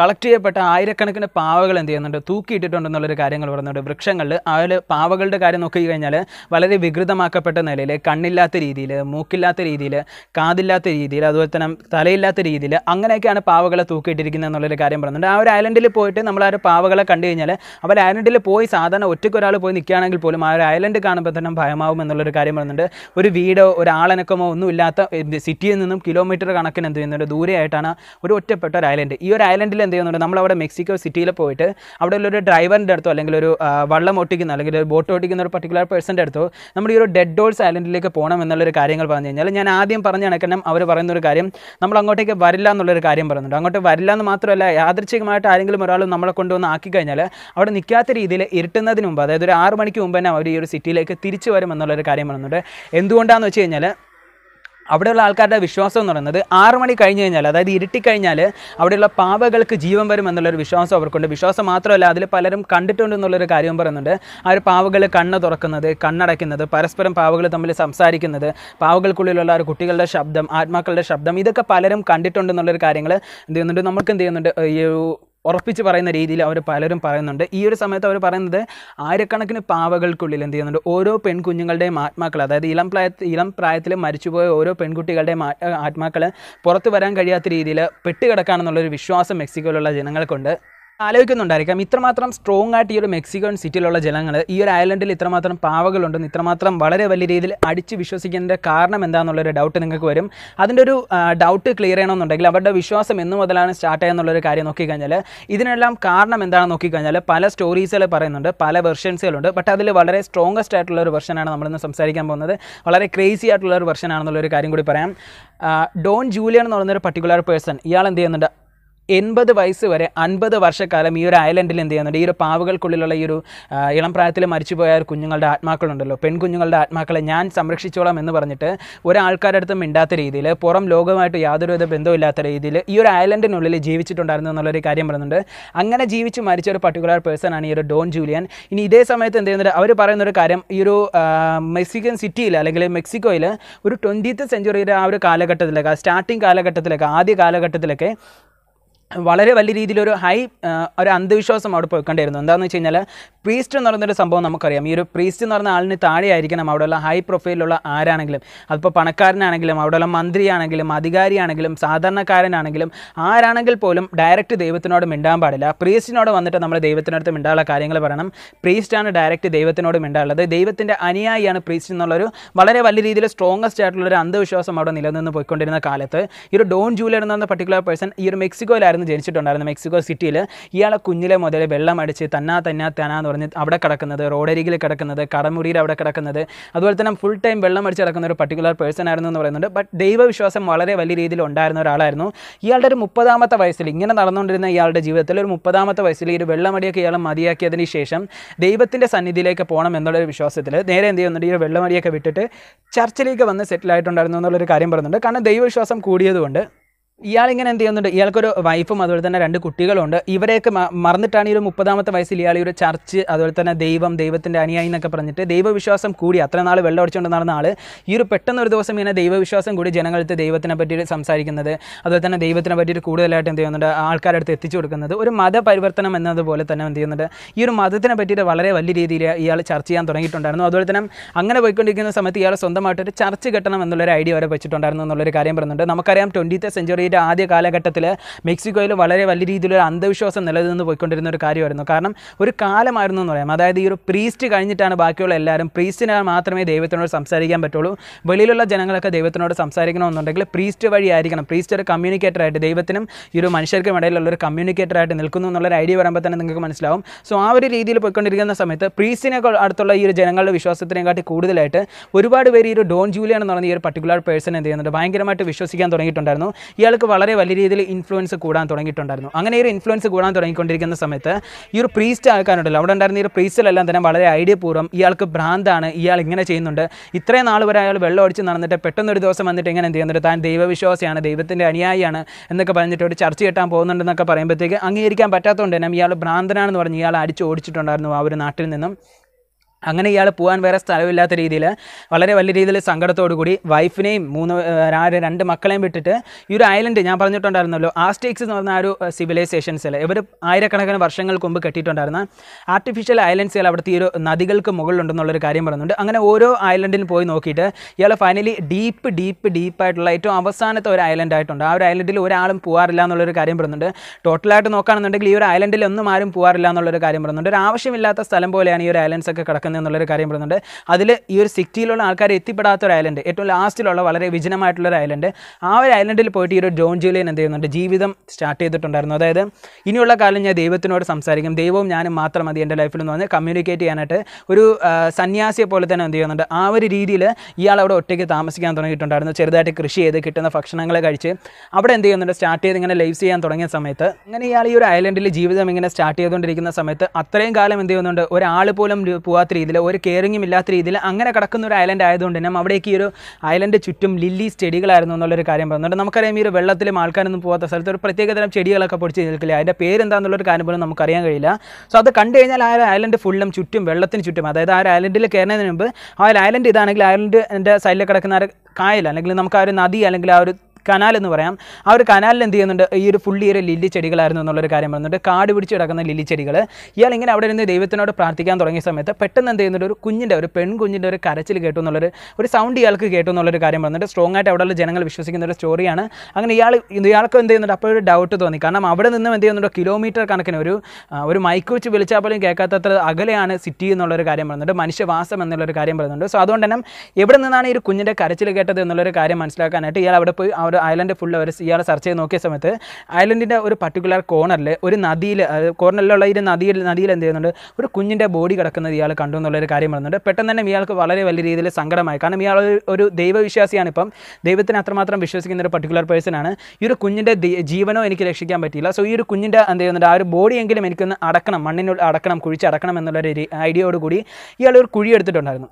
കളക്ട് ചെയ്യപ്പെട്ട ആയിരക്കണക്കിന് പാവകൾ എന്ത് ചെയ്യുന്നുണ്ട് തൂക്കിയിട്ടിട്ടുണ്ടെന്നുള്ളൊരു കാര്യങ്ങൾ പറയുന്നുണ്ട് വൃക്ഷങ്ങളിൽ ആ ഒരു പാവകളുടെ കാര്യം നോക്കി കഴിഞ്ഞാൽ വളരെ വികൃതമാക്കപ്പെട്ട നിലയിൽ കണ്ണില്ലാത്ത രീതിയിൽ മൂക്കില്ലാത്ത രീതിയിൽ കാതില്ലാത്ത രീതിയിൽ അതുപോലെ തന്നെ തലയില്ലാത്ത രീതിയിൽ അങ്ങനെയൊക്കെയാണ് പാവകളെ തൂക്കിയിട്ടിരിക്കുന്നത് എന്നുള്ളൊരു കാര്യം പറയുന്നുണ്ട് ആ ഒരു ഐലൻഡിൽ പോയിട്ട് നമ്മൾ ആ ഒരു പാവകളെ കണ്ടു കഴിഞ്ഞാൽ അവർ ഐലൻഡിൽ പോയി സാധാരണ ഒറ്റയ്ക്ക് ഒരാൾ പോയി നിൽക്കുകയാണെങ്കിൽ പോലും ആ ഒരു ഐലൻഡ് കാണുമ്പോൾ തന്നെ ഭയമാവും എന്നുള്ളൊരു കാര്യം പറയുന്നുണ്ട് ഒരു വീടോ ഒരാളനക്കമോ ഒന്നുമില്ലാത്ത സിറ്റിയിൽ നിന്നും കിലോമീറ്റർ കണക്കിന് എന്ത് ചെയ്യുന്നുണ്ട് ദൂരെയായിട്ടാണ് ഒരു ഒറ്റപ്പെട്ട ഒരു ഐലൻഡ് ഈ ഒരു ഐലൻഡിൽ എന്ത് ചെയ്യുന്നുണ്ട് നമ്മളവിടെ മെക്സിക്കോ സിറ്റിയിൽ പോയിട്ട് അവിടെ ഒരു ഡ്രൈവറിൻ്റെ അടുത്തോ അല്ലെങ്കിൽ ഒരു വള്ളം ഓട്ടിക്കുന്ന അല്ലെങ്കിൽ ഒരു ബോട്ട് ഓട്ടിക്കുന്ന ഒരു പർട്ടിക്കുലർ പേഴ്സൻ്റെ അടുത്തോ നമ്മൾ ഈ ഒരു ഡെഡ് ഡോൾ ഐലൻഡിലേക്ക് പോകണം എന്നുള്ളൊരു കാര്യങ്ങൾ പറഞ്ഞു കഴിഞ്ഞാൽ ഞാൻ ആദ്യം പറഞ്ഞ കണക്കണം അവർ പറയുന്ന ഒരു കാര്യം നമ്മൾ അങ്ങോട്ടേക്ക് വരില്ല എന്നുള്ളൊരു കാര്യം പറയുന്നുണ്ട് അങ്ങോട്ട് വരില്ല എന്ന് മാത്രമല്ല യാദൃച്ഛികമായിട്ട് ആരെങ്കിലും ഒരാൾ നമ്മളെ കൊണ്ടുവന്ന് ആക്കി കഴിഞ്ഞാൽ അവിടെ നിൽക്കാത്ത രീതിയിൽ ഇരുട്ടുന്നതിന് മുമ്പ് അതായത് ഒരു ആറ് മണിക്ക് മുമ്പ് തന്നെ അവർ ഈ ഒരു സിറ്റിയിലേക്ക് തിരിച്ചു വരും എന്നുള്ളൊരു കാര്യം പറയുന്നുണ്ട് എന്തുകൊണ്ടാണെന്ന് വെച്ച് കഴിഞ്ഞാൽ അവിടെയുള്ള ആൾക്കാരുടെ വിശ്വാസം എന്ന് പറയുന്നത് ആറ് മണി കഴിഞ്ഞ് കഴിഞ്ഞാൽ അതായത് ഇരുട്ടി കഴിഞ്ഞാൽ അവിടെയുള്ള പാവകൾക്ക് ജീവൻ വരും എന്നുള്ളൊരു വിശ്വാസം അവർക്കുണ്ട് വിശ്വാസം മാത്രമല്ല അതിൽ പലരും കണ്ടിട്ടുണ്ട് എന്നുള്ളൊരു കാര്യം പറയുന്നുണ്ട് ആ ഒരു പാവകൾ കണ്ണ് തുറക്കുന്നത് കണ്ണടയ്ക്കുന്നത് പരസ്പരം പാവകൾ തമ്മിൽ സംസാരിക്കുന്നത് പാവകൾക്കുള്ളിലുള്ള ഒരു കുട്ടികളുടെ ശബ്ദം ആത്മാക്കളുടെ ശബ്ദം ഇതൊക്കെ പലരും എന്നുള്ളൊരു കാര്യങ്ങൾ എന്ത് ചെയ്യുന്നുണ്ട് നമുക്ക് എന്ത് ചെയ്യുന്നുണ്ട് ഈ ഉറപ്പിച്ച് പറയുന്ന രീതിയിൽ അവർ പലരും പറയുന്നുണ്ട് ഈ ഒരു സമയത്ത് അവർ പറയുന്നത് ആയിരക്കണക്കിന് പാവകൾക്കുള്ളിൽ എന്ത് ചെയ്യുന്നുണ്ട് ഓരോ പെൺകുഞ്ഞുങ്ങളുടെയും ആത്മാക്കൾ അതായത് ഇളം പ്രായ ഇളം പ്രായത്തിൽ മരിച്ചുപോയ ഓരോ പെൺകുട്ടികളുടെയും ആത്മാക്കൾ പുറത്തു വരാൻ കഴിയാത്ത രീതിയിൽ പെട്ടുകിടക്കാണെന്നുള്ളൊരു വിശ്വാസം മെക്സിക്കോയിലുള്ള ജനങ്ങൾക്കുണ്ട് ആലോചിക്കുന്നുണ്ടായിരിക്കാം ഇത്രമാത്രം സ്ട്രോങ് ആയിട്ട് ഈ ഒരു മെക്സിക്കോൺ സിറ്റിയിലുള്ള ജനങ്ങൾ ഈ ഒരു ഐലൻഡിൽ ഇത്രമാത്രം പാവകളുണ്ടെന്ന് ഇത്രമാത്രം വളരെ വലിയ രീതിയിൽ അടിച്ച് വിശ്വസിക്കുന്നതിൻ്റെ കാരണം എന്താണെന്നുള്ളൊരു ഡൗട്ട് നിങ്ങൾക്ക് വരും അതിൻ്റെ ഒരു ഡൗട്ട് ക്ലിയർ ചെയ്യണമെന്നുണ്ടെങ്കിൽ അവരുടെ വിശ്വാസം എന്ന് മുതലാണ് സ്റ്റാർട്ട് ചെയ്യുന്നുള്ളൊരു കാര്യം നോക്കിക്കഴിഞ്ഞാൽ ഇതിനെല്ലാം കാരണം എന്താണെന്ന് നോക്കിക്കഴിഞ്ഞാൽ പല സ്റ്റോറീസുകൾ പറയുന്നുണ്ട് പല വെർഷൻസുകളുണ്ട് ബട്ട് അതിൽ വളരെ സ്ട്രോങ്സ്റ്റ് ആയിട്ടുള്ള ഒരു വെർഷനാണ് നമ്മളിന്ന് സംസാരിക്കാൻ പോകുന്നത് വളരെ ക്രേസി ആയിട്ടുള്ള ഒരു വെർഷനാണെന്നുള്ളൊരു കാര്യം കൂടി പറയാം ഡോൺ ജൂലിയൻ എന്ന് പറയുന്ന ഒരു പർട്ടിക്കുലർ പേഴ്സൺ ഇയാൾ എന്ത് ചെയ്യുന്നുണ്ട് എൺപത് വയസ്സ് വരെ അൻപത് വർഷക്കാലം ഈ ഒരു ഐലൻഡിൽ എന്ത് ചെയ്യുന്നുണ്ട് ഈ ഒരു പാവുകൾക്കുള്ളിലുള്ള ഈ ഒരു ഇളം പ്രായത്തിൽ മരിച്ചുപോയ കുഞ്ഞുങ്ങളുടെ ആത്മാക്കളുണ്ടല്ലോ പെൺകുഞ്ഞുങ്ങളുടെ ആത്മാക്കളെ ഞാൻ സംരക്ഷിച്ചോളാം എന്ന് പറഞ്ഞിട്ട് ഒരാൾക്കാരുടെ അടുത്തും മിണ്ടാത്ത രീതിയിൽ പുറം ലോകമായിട്ട് യാതൊരുവിധ ബന്ധമില്ലാത്ത രീതിയിൽ ഈ ഒരു ഐലൻഡിനുള്ളിൽ ജീവിച്ചിട്ടുണ്ടായിരുന്നു എന്നുള്ളൊരു കാര്യം പറയുന്നുണ്ട് അങ്ങനെ ജീവിച്ച് മരിച്ച ഒരു പർട്ടിക്കുലർ പേഴ്സൺ ആണ് ഈ ഒരു ഡോൺ ജൂലിയൻ ഇനി ഇതേ സമയത്ത് എന്ത് ചെയ്യുന്നുണ്ട് അവർ പറയുന്ന ഒരു കാര്യം ഈ ഒരു മെക്സിക്കൻ സിറ്റിയിൽ അല്ലെങ്കിൽ മെക്സിക്കോയിൽ ഒരു ട്വൻറ്റീത്ത് സെഞ്ചുറിയുടെ ആ ഒരു കാലഘട്ടത്തിലൊക്കെ സ്റ്റാർട്ടിങ് കാലഘട്ടത്തിലൊക്കെ ആദ്യ കാലഘട്ടത്തിലൊക്കെ വളരെ വലിയ രീതിയിലൊരു ഹൈ ഒരു അന്ധവിശ്വാസം അവിടെ കണ്ടിരുന്നു എന്താണെന്ന് വെച്ച് കഴിഞ്ഞാൽ പ്രീസ്റ്റ് എന്ന് പറയുന്നൊരു സംഭവം നമുക്കറിയാം ഈ ഒരു പ്രീസ്റ്റ് എന്ന് പറഞ്ഞ ആളിന് താഴെയായിരിക്കണം അവിടെയുള്ള ഹൈ പ്രൊഫൈലുള്ള ആരാണെങ്കിലും അതിപ്പോൾ പണക്കാരനാണെങ്കിലും അവിടെയുള്ള മന്ത്രിയാണെങ്കിലും അധികാരിയാണെങ്കിലും സാധാരണക്കാരനാണെങ്കിലും ആരാണെങ്കിൽ പോലും ഡയറക്റ്റ് ദൈവത്തിനോട് മിണ്ടാൻ പാടില്ല പ്രീസ്റ്റിനോട് വന്നിട്ട് നമ്മൾ ദൈവത്തിനടുത്ത് മിണ്ടാനുള്ള കാര്യങ്ങൾ പറയണം പ്രീസ്റ്റാണ് ഡയറക്റ്റ് ദൈവത്തിനോട് മിണ്ടാനുള്ളത് ദൈവത്തിൻ്റെ അനുയായിയാണ് പ്രീസ്റ്റ് എന്നുള്ളൊരു വളരെ വലിയ രീതിയിൽ സ്ട്രോങ്സ്റ്റ് ആയിട്ടുള്ളൊരു അന്ധവിശ്വാസം അവിടെ നിലനിന്ന് പോയിക്കൊണ്ടിരുന്ന കാലത്ത് ഈ ഒരു ഡോൺ ജൂലിയർ എന്ന് പറഞ്ഞ പർട്ടിക്കുലർ പേഴ്സൺ ഈ ഒരു മെക്സിക്കോയിലായിരുന്നു ഇയാളായിരുന്നു ജനിച്ചിട്ടുണ്ടായിരുന്നു മെക്സിക്കോ സിറ്റിയിൽ ഇയാളെ കുഞ്ഞിലെ മുതൽ വെള്ളം അടിച്ച് തന്നാ തന്നാ തന്നാന്ന് എന്ന് പറഞ്ഞ് അവിടെ കിടക്കുന്നത് റോഡരികിൽ കിടക്കുന്നത് കടമുടിയിൽ അവിടെ കിടക്കുന്നത് അതുപോലെ തന്നെ ഫുൾ ടൈം വെള്ളം അടിച്ച് കിടക്കുന്ന ഒരു പർട്ടിക്കുലർ പേഴ്സൺ ആയിരുന്നു എന്ന് പറയുന്നുണ്ട് ബട്ട് ദൈവവിശ്വാസം വളരെ വലിയ രീതിയിൽ ഉണ്ടായിരുന്ന ഒരാളായിരുന്നു ഇയാളുടെ ഒരു മുപ്പതാമത്തെ വയസ്സിൽ ഇങ്ങനെ നടന്നുകൊണ്ടിരുന്ന ഇയാളുടെ ജീവിതത്തിൽ ഒരു മുപ്പതാമത്തെ വയസ്സിൽ ഈ ഒരു വെള്ളമടിയൊക്കെ ഇയാൾ മതിയാക്കിയതിന് ശേഷം ദൈവത്തിൻ്റെ സന്നിധിയിലേക്ക് പോകണം എന്നുള്ളൊരു വിശ്വാസത്തിൽ നേരെ എന്ത് ചെയ്യുന്നുണ്ട് ഈ ഒരു വെള്ളമടിയൊക്കെ വിട്ടിട്ട് ചർച്ചിലേക്ക് വന്ന് സെറ്റിൽ ആയിട്ടുണ്ടായിരുന്നു എന്നുള്ളൊരു കാര്യം പറയുന്നുണ്ട് കാരണം ദൈവവിശ്വാസം കൂടിയതുകൊണ്ട് ഇയാളിങ്ങനെ എന്ത് ചെയ്യുന്നുണ്ട് ഇയാൾക്കൊരു വൈഫും അതുപോലെ തന്നെ രണ്ട് കുട്ടികളുണ്ട് ഇവരെയൊക്കെ മറന്നിട്ടാണ് ഈ ഒരു മുപ്പതാമത്തെ വയസ്സിൽ ഇയാൾ ഒരു ചർച്ച് അതുപോലെ തന്നെ ദൈവം ദൈവത്തിൻ്റെ അനുയായി എന്നൊക്കെ പറഞ്ഞിട്ട് ദൈവവിശ്വാസം കൂടി അത്ര നാൾ വെള്ളം അടിച്ചുകൊണ്ട് നടന്ന ആൾ ഈ ഒരു പെട്ടെന്ന് ഒരു ദിവസം ഇങ്ങനെ ദൈവവിശ്വാസം കൂടി ജനങ്ങളെടുത്ത് ദൈവത്തിനെ പറ്റിയിട്ട് സംസാരിക്കുന്നത് അതുപോലെ തന്നെ ദൈവത്തിനെ പറ്റിയിട്ട് കൂടുതലായിട്ട് എന്ത് ചെയ്യുന്നുണ്ട് ആൾക്കാരുടെ അടുത്ത് എത്തിച്ചു കൊടുക്കുന്നത് ഒരു മതപരിവർത്തനം എന്നതുപോലെ തന്നെ എന്ത് ചെയ്യുന്നുണ്ട് ഈ ഒരു മതത്തിനെ പറ്റിയിട്ട് വളരെ വലിയ രീതിയിൽ ഇയാൾ ചർച്ച ചെയ്യാൻ തുടങ്ങിയിട്ടുണ്ടായിരുന്നു അതുപോലെ തന്നെ അങ്ങനെ പോയിക്കൊണ്ടിരിക്കുന്ന സമയത്ത് ഇയാൾ സ്വന്തമായിട്ട് ഒരു ചർച്ച് കെട്ടണം എന്നുള്ളൊരു ഐഡിയ വരെ വെച്ചിട്ടുണ്ടായിരുന്നു എന്നുള്ളൊരു കാര്യം പറയുന്നുണ്ട് നമുക്കറിയാം ട്വൻറ്റീത്ത് സെഞ്ചുറി ഇന്ത്യയുടെ ആദ്യ കാലഘട്ടത്തിൽ മെക്സിക്കോയിൽ വളരെ വലിയ രീതിയിലൊരു അന്ധവിശ്വാസം നിലനിന്ന് പോയിക്കൊണ്ടിരുന്ന ഒരു കാര്യമായിരുന്നു കാരണം ഒരു കാലമായിരുന്നു എന്ന് പറയാം അതായത് ഈ ഒരു പ്രീസ്റ്റ് കഴിഞ്ഞിട്ടാണ് ബാക്കിയുള്ള എല്ലാവരും പ്രീസ്റ്റിനെ മാത്രമേ ദൈവത്തിനോട് സംസാരിക്കാൻ പറ്റുള്ളൂ വെളിയിലുള്ള ജനങ്ങളൊക്കെ ദൈവത്തിനോട് സംസാരിക്കണമെന്നുണ്ടെങ്കിൽ പ്രീസ്റ്റ് ആയിരിക്കണം പ്രീസ്റ്റ് ഒരു കമ്മ്യൂണിക്കേറ്ററായിട്ട് ദൈവത്തിനും ഈ ഒരു മനുഷ്യർക്കും ഇടയിലുള്ള ഒരു കമ്മ്യൂണിക്കേറ്ററായിട്ട് നിൽക്കുന്നു എന്നുള്ളൊരു ഐഡിയ വരുമ്പോൾ തന്നെ നിങ്ങൾക്ക് മനസ്സിലാവും സോ ആ ഒരു രീതിയിൽ പോയിക്കൊണ്ടിരിക്കുന്ന സമയത്ത് പ്രീസ്റ്റിനെ അടുത്തുള്ള ഈ ഒരു ജനങ്ങളുടെ വിശ്വാസത്തിനെ കാട്ടി കൂടുതലായിട്ട് ഒരുപാട് പേര് ഈ ഒരു ഡോൺ ജൂലിയൻ എന്ന് പറയുന്ന ഈ ഒരു പർട്ടിക്കുലർ പേഴ്സൺ എന്ത് ചെയ്യുന്നുണ്ട് ഭയങ്കരമായിട്ട് വിശ്വസിക്കാൻ തുടങ്ങിയിട്ടുണ്ടായിരുന്നു ഇയാൾ ഇവർക്ക് വളരെ വലിയ രീതിയിൽ ഇൻഫ്ലുവൻസ് കൂടാൻ തുടങ്ങിയിട്ടുണ്ടായിരുന്നു അങ്ങനെ ഒരു ഇൻഫ്ലുവൻസ് കൂടാൻ തുടങ്ങിക്കൊണ്ടിരിക്കുന്ന സമയത്ത് ഈ ഒരു പ്രീസ്റ്റ് ആൾക്കാരുണ്ടല്ലോ അവിടെ ഉണ്ടായിരുന്ന ഈ ഒരു പ്രീസ്റ്റിലെല്ലാം തന്നെ വളരെ ഐഡിയ പൂർവ്വം ഇയാൾക്ക് ഭ്രാന്താണ് ഇയാൾ ഇങ്ങനെ ചെയ്യുന്നുണ്ട് ഇത്രയും നാൾ വരെ അയാൾ വെള്ളം ഒഴിച്ച് നടന്നിട്ട് പെട്ടെന്ന് ഒരു ദിവസം വന്നിട്ട് ഇങ്ങനെ എന്ത് ചെയ്യുന്നുണ്ട് താൻ ദൈവവിശ്വാസിയാണ് ദൈവത്തിൻ്റെ അനുയായിയാണ് എന്നൊക്കെ പറഞ്ഞിട്ട് ഒരു ചർച്ച കെട്ടാൻ പോകുന്നുണ്ടെന്നൊക്കെ പറയുമ്പോഴത്തേക്ക് അംഗീകരിക്കാൻ പറ്റാത്തതുകൊണ്ട് തന്നെ ഇയാൾ ഭ്രാന്തനാണെന്ന് പറഞ്ഞ് ഇയാൾ അടിച്ച് ഓടിച്ചിട്ടുണ്ടായിരുന്നു ആ ഒരു നാട്ടിൽ നിന്നും അങ്ങനെ ഇയാൾ പോകാൻ വേറെ സ്ഥലമില്ലാത്ത രീതിയിൽ വളരെ വലിയ രീതിയിൽ കൂടി വൈഫിനെയും മൂന്ന് രണ്ട് മക്കളെയും വിട്ടിട്ട് ഈ ഒരു ഐലൻഡ് ഞാൻ പറഞ്ഞിട്ടുണ്ടായിരുന്നല്ലോ ആസ്റ്റേക്സ് എന്ന് പറഞ്ഞ ആ ഒരു സിവിലൈസേഷൻസിൽ ഇവർ ആയിരക്കണക്കിന് വർഷങ്ങൾക്ക് മുമ്പ് കെട്ടിയിട്ടുണ്ടായിരുന്ന ആർട്ടിഫിഷ്യൽ ഐലൻഡ്സുകൾ അവിടുത്തെ ഈ ഒരു നദികൾക്ക് മുകളിലുണ്ടെന്നുള്ളൊരു കാര്യം പറയുന്നുണ്ട് അങ്ങനെ ഓരോ ഐലൻഡിന് പോയി നോക്കിയിട്ട് ഇയാൾ ഫൈനലി ഡീപ്പ് ഡീപ്പ് ഡീപ്പായിട്ടുള്ള ഏറ്റവും അവസാനത്തെ ഒരു ഐലൻഡ് ആയിട്ടുണ്ട് ആ ഒരു ഐലൻഡിൽ ഒരാളും പോകാറില്ല എന്നുള്ളൊരു കാര്യം പറയുന്നുണ്ട് ടോട്ടലായിട്ട് നോക്കുകയാണെന്നുണ്ടെങ്കിൽ ഈ ഒരു ഐലൻഡിൽ ഒന്നും ആരും പോകാറില്ല എന്നുള്ളൊരു കാര്യം പറയുന്നുണ്ട് ഒരു ആവശ്യമില്ലാത്ത സ്ഥലം പോലെയാണ് ഈ ഒരു ഐലൻഡ്സ് ഒക്കെ കിടക്കുന്നത് എന്നുള്ളൊരു കാര്യം പറയുന്നുണ്ട് അതിൽ ഈ ഒരു സിറ്റിയിലുള്ള ആൾക്കാർ എത്തിപ്പെടാത്ത ഒരു ഐലൻഡ് ഏറ്റവും ലാസ്റ്റിലുള്ള വളരെ വിജനമായിട്ടുള്ള ഒരു ഐലൻഡ് ആ ഒരു ഐലൻഡിൽ പോയിട്ട് ഈ ഒരു ജോൺ ജൂലിയൻ എന്ത് ചെയ്യുന്നുണ്ട് ജീവിതം സ്റ്റാർട്ട് ചെയ്തിട്ടുണ്ടായിരുന്നു അതായത് ഇനിയുള്ള കാലം ഞാൻ ദൈവത്തിനോട് സംസാരിക്കും ദൈവവും ഞാനും മാത്രം മതി എൻ്റെ ലൈഫിൽ എന്ന് പറഞ്ഞാൽ കമ്മ്യൂണിക്കേറ്റ് ചെയ്യാനായിട്ട് ഒരു സന്യാസിയെ പോലെ തന്നെ എന്ത് ചെയ്യുന്നുണ്ട് ആ ഒരു രീതിയിൽ ഇയാൾ അവിടെ ഒറ്റയ്ക്ക് താമസിക്കാൻ തുടങ്ങിയിട്ടുണ്ടായിരുന്നു ചെറുതായിട്ട് കൃഷി ചെയ്ത് കിട്ടുന്ന ഭക്ഷണങ്ങൾ കഴിച്ച് അവിടെ എന്ത് ചെയ്യുന്നുണ്ട് സ്റ്റാർട്ട് ചെയ്ത് ഇങ്ങനെ ലൈഫ് ചെയ്യാൻ തുടങ്ങിയ സമയത്ത് അങ്ങനെ ഇയാൾ ഈ ഒരു ഐലൻഡിൽ ജീവിതം ഇങ്ങനെ സ്റ്റാർട്ട് ചെയ്തുകൊണ്ടിരിക്കുന്ന സമയത്ത് അത്രയും കാലം എന്ത് ചെയ്യുന്നുണ്ട് ഒരാൾ പോലും പോകാത്ത രീതിയിൽ ഒരു കെയറിങ്ങും ഇല്ലാത്ത രീതിയിൽ അങ്ങനെ കിടക്കുന്ന ഒരു ഐലൻഡ് ആയതുകൊണ്ട് തന്നെ അവിടേക്ക് ഈ ഒരു ഐലൻഡ് ചുറ്റും ലില്ലി ചെടികളായിരുന്നു എന്നുള്ളൊരു കാര്യം പറയുന്നുണ്ട് നമുക്കറിയാം ഈ ഒരു വെള്ളത്തിലും ആൾക്കാരൊന്നും പോകാത്ത സ്ഥലത്ത് ഒരു പ്രത്യേകതരം ചെടികളൊക്കെ പൊടിച്ച് നിൽക്കില്ല അതിൻ്റെ പേരെന്താന്നുള്ളൊരു കാര്യം പോലും നമുക്കറിയാൻ കഴിയില്ല സോ അത് കണ്ടു കഴിഞ്ഞാൽ ആ ഒരു ഐലൻഡ് ഫുള്ളും ചുറ്റും വെള്ളത്തിന് ചുറ്റും അതായത് ആ ഒരു ഐലൻഡിൽ കയറുന്നതിന് മുമ്പ് ആ ഒരു ഐലൻഡ് ഇതാണെങ്കിൽ ഐലൻഡ് എൻ്റെ സൈഡിൽ കിടക്കുന്ന കായൽ അല്ലെങ്കിൽ നമുക്ക് ആ ഒരു നദി അല്ലെങ്കിൽ ആ ഒരു കനാൽ എന്ന് പറയാം ആ ഒരു കനാലിൽ എന്ത് ചെയ്യുന്നുണ്ട് ഈ ഒരു ഫുള്ളി ഒരു ലില്ലി ചെടികളായിരുന്നു എന്നുള്ളൊരു കാര്യം പറയുന്നുണ്ട് കാട് പിടിച്ച് കിടക്കുന്ന ലില്ലി ചെടികൾ ഇയാൾ ഇങ്ങനെ അവിടെ നിന്ന് ദൈവത്തിനോട് പ്രാർത്ഥിക്കാൻ തുടങ്ങിയ സമയത്ത് പെട്ടെന്ന് എന്ത് ചെയ്യുന്നുണ്ട് ഒരു കുഞ്ഞിൻ്റെ ഒരു പെൺകുഞ്ഞിൻ്റെ ഒരു കരച്ചിൽ കേട്ടു എന്നുള്ളൊരു ഒരു സൗണ്ട് ഇയാൾക്ക് കേട്ടു എന്നുള്ളൊരു കാര്യം പറഞ്ഞിട്ട് സ്ട്രോങ് ആയിട്ട് അവിടെയുള്ള ജനങ്ങൾ വിശ്വസിക്കുന്ന ഒരു സ്റ്റോറിയാണ് അങ്ങനെ ഇയാൾ ഇയാൾക്ക് എന്ത് ചെയ്യുന്നുണ്ട് അപ്പോൾ ഒരു ഡൗട്ട് തോന്നി കാരണം അവിടെ നിന്നും എന്ത് ചെയ്യുന്നുണ്ട് കിലോമീറ്റർ കണക്കിന് ഒരു ഒരു മൈക്ക് വെച്ച് വിളിച്ചാൽ പോലും കേൾക്കാത്തത്ര അകലെയാണ് സിറ്റി എന്നുള്ളൊരു കാര്യം പറയുന്നുണ്ട് മനുഷ്യവാസം എന്നുള്ളൊരു കാര്യം പറയുന്നുണ്ട് സോ അതുകൊണ്ട് തന്നെ എവിടെ നിന്നാണ് ഈ ഒരു കുഞ്ഞിൻ്റെ കരച്ചിൽ കേട്ടത് എന്നുള്ളൊരു കാര്യം മനസ്സിലാക്കാനായിട്ട് ഇയാൾ അവിടെ പോയി അവർ ഒരു ഐലൻഡ് ഫുൾ അവർ ഇയാൾ സെർച്ച് ചെയ്ത് നോക്കിയ സമയത്ത് ഐലൻഡിൻ്റെ ഒരു പർട്ടിക്കുലർ കോർണറിൽ ഒരു നദിയിൽ കോർണറിലുള്ള ഈ നദിയിൽ നദിയിൽ എന്ത് ചെയ്യുന്നുണ്ട് ഒരു കുഞ്ഞിൻ്റെ ബോഡി കിടക്കുന്നത് ഇയാൾ കണ്ടു എന്നുള്ളൊരു കാര്യം പറയുന്നുണ്ട് പെട്ടെന്ന് തന്നെ ഇയാൾക്ക് വളരെ വലിയ രീതിയിൽ സങ്കടമായി കാരണം ഇയാൾ ഒരു ദൈവവിശ്വാസിയാണ് ഇപ്പം ദൈവത്തിന് അത്രമാത്രം വിശ്വസിക്കുന്ന ഒരു പർട്ടിക്കുലർ പേഴ്സണാണ് ഈ ഒരു കുഞ്ഞിൻ്റെ ജീവനോ എനിക്ക് രക്ഷിക്കാൻ പറ്റിയില്ല സോ ഈ ഒരു കുഞ്ഞിൻ്റെ എന്ത് ചെയ്യുന്നുണ്ട് ആ ഒരു ബോഡിയെങ്കിലും എനിക്കൊന്ന് അടക്കണം മണ്ണിനുള്ളിൽ അടക്കണം കുഴിച്ചടക്കണം എന്നുള്ളൊരു ഐഡിയയോടുകൂടി ഇയാൾ ഒരു കുഴി എടുത്തിട്ടുണ്ടായിരുന്നു